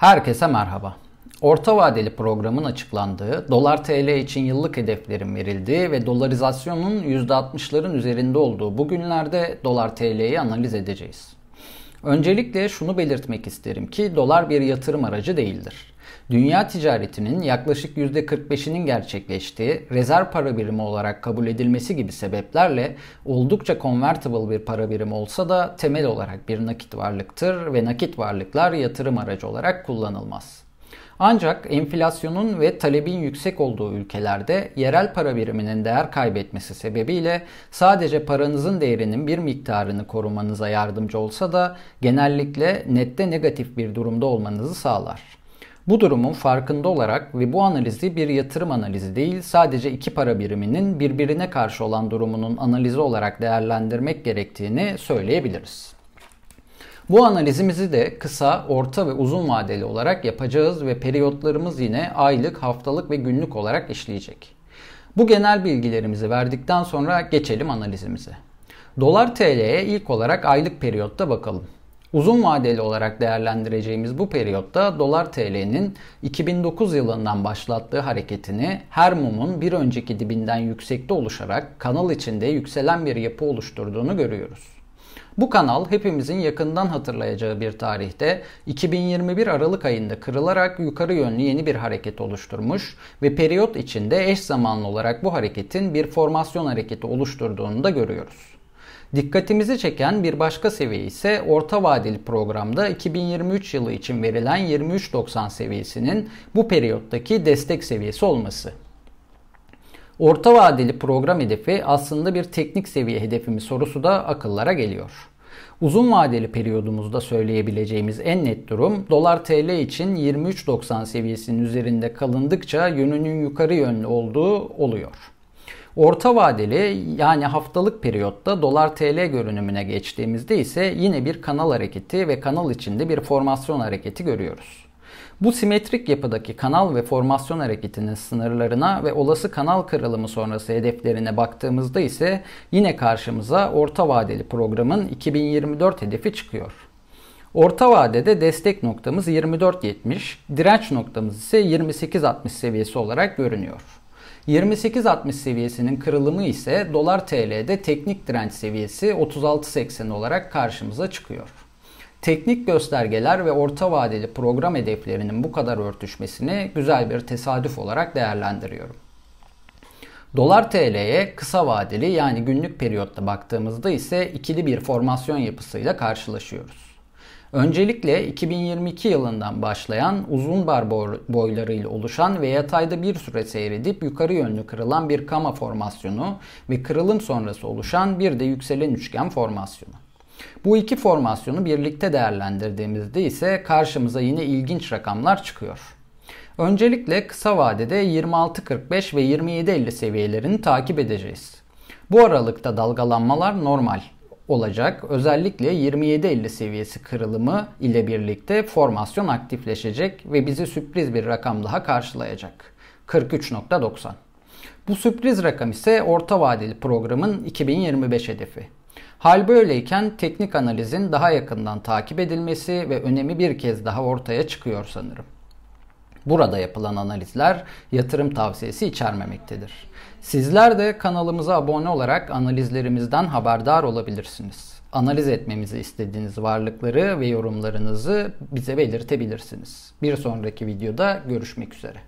Herkese merhaba. Orta vadeli programın açıklandığı, dolar TL için yıllık hedeflerin verildiği ve dolarizasyonun %60'ların üzerinde olduğu bugünlerde dolar TL'yi analiz edeceğiz. Öncelikle şunu belirtmek isterim ki dolar bir yatırım aracı değildir. Dünya ticaretinin yaklaşık %45'inin gerçekleştiği rezerv para birimi olarak kabul edilmesi gibi sebeplerle oldukça convertible bir para birimi olsa da temel olarak bir nakit varlıktır ve nakit varlıklar yatırım aracı olarak kullanılmaz. Ancak enflasyonun ve talebin yüksek olduğu ülkelerde yerel para biriminin değer kaybetmesi sebebiyle sadece paranızın değerinin bir miktarını korumanıza yardımcı olsa da genellikle nette negatif bir durumda olmanızı sağlar. Bu durumun farkında olarak ve bu analizi bir yatırım analizi değil sadece iki para biriminin birbirine karşı olan durumunun analizi olarak değerlendirmek gerektiğini söyleyebiliriz. Bu analizimizi de kısa, orta ve uzun vadeli olarak yapacağız ve periyotlarımız yine aylık, haftalık ve günlük olarak işleyecek. Bu genel bilgilerimizi verdikten sonra geçelim analizimize. Dolar TL'ye ilk olarak aylık periyotta bakalım. Uzun vadeli olarak değerlendireceğimiz bu periyotta dolar TL'nin 2009 yılından başlattığı hareketini her mumun bir önceki dibinden yüksekte oluşarak kanal içinde yükselen bir yapı oluşturduğunu görüyoruz. Bu kanal hepimizin yakından hatırlayacağı bir tarihte 2021 Aralık ayında kırılarak yukarı yönlü yeni bir hareket oluşturmuş ve periyot içinde eş zamanlı olarak bu hareketin bir formasyon hareketi oluşturduğunu da görüyoruz. Dikkatimizi çeken bir başka seviye ise orta vadeli programda 2023 yılı için verilen 23.90 seviyesinin bu periyottaki destek seviyesi olması. Orta vadeli program hedefi aslında bir teknik seviye hedefi mi sorusu da akıllara geliyor. Uzun vadeli periyodumuzda söyleyebileceğimiz en net durum dolar TL için 23.90 seviyesinin üzerinde kalındıkça yönünün yukarı yönlü olduğu oluyor. Orta vadeli yani haftalık periyotta dolar TL görünümüne geçtiğimizde ise yine bir kanal hareketi ve kanal içinde bir formasyon hareketi görüyoruz. Bu simetrik yapıdaki kanal ve formasyon hareketinin sınırlarına ve olası kanal kırılımı sonrası hedeflerine baktığımızda ise yine karşımıza orta vadeli programın 2024 hedefi çıkıyor. Orta vadede destek noktamız 24.70, direnç noktamız ise 28.60 seviyesi olarak görünüyor. 28.60 seviyesinin kırılımı ise dolar TL'de teknik direnç seviyesi 36.80 olarak karşımıza çıkıyor. Teknik göstergeler ve orta vadeli program hedeflerinin bu kadar örtüşmesini güzel bir tesadüf olarak değerlendiriyorum. Dolar TL'ye kısa vadeli yani günlük periyotta baktığımızda ise ikili bir formasyon yapısıyla karşılaşıyoruz. Öncelikle 2022 yılından başlayan uzun bar boylarıyla oluşan ve yatayda bir süre seyredip yukarı yönlü kırılan bir kama formasyonu ve kırılım sonrası oluşan bir de yükselen üçgen formasyonu. Bu iki formasyonu birlikte değerlendirdiğimizde ise karşımıza yine ilginç rakamlar çıkıyor. Öncelikle kısa vadede 26.45 ve 27.50 seviyelerini takip edeceğiz. Bu aralıkta dalgalanmalar normal olacak. Özellikle 27.50 seviyesi kırılımı ile birlikte formasyon aktifleşecek ve bizi sürpriz bir rakam daha karşılayacak. 43.90. Bu sürpriz rakam ise orta vadeli programın 2025 hedefi. Hal böyleyken teknik analizin daha yakından takip edilmesi ve önemi bir kez daha ortaya çıkıyor sanırım. Burada yapılan analizler yatırım tavsiyesi içermemektedir. Sizler de kanalımıza abone olarak analizlerimizden haberdar olabilirsiniz. Analiz etmemizi istediğiniz varlıkları ve yorumlarınızı bize belirtebilirsiniz. Bir sonraki videoda görüşmek üzere.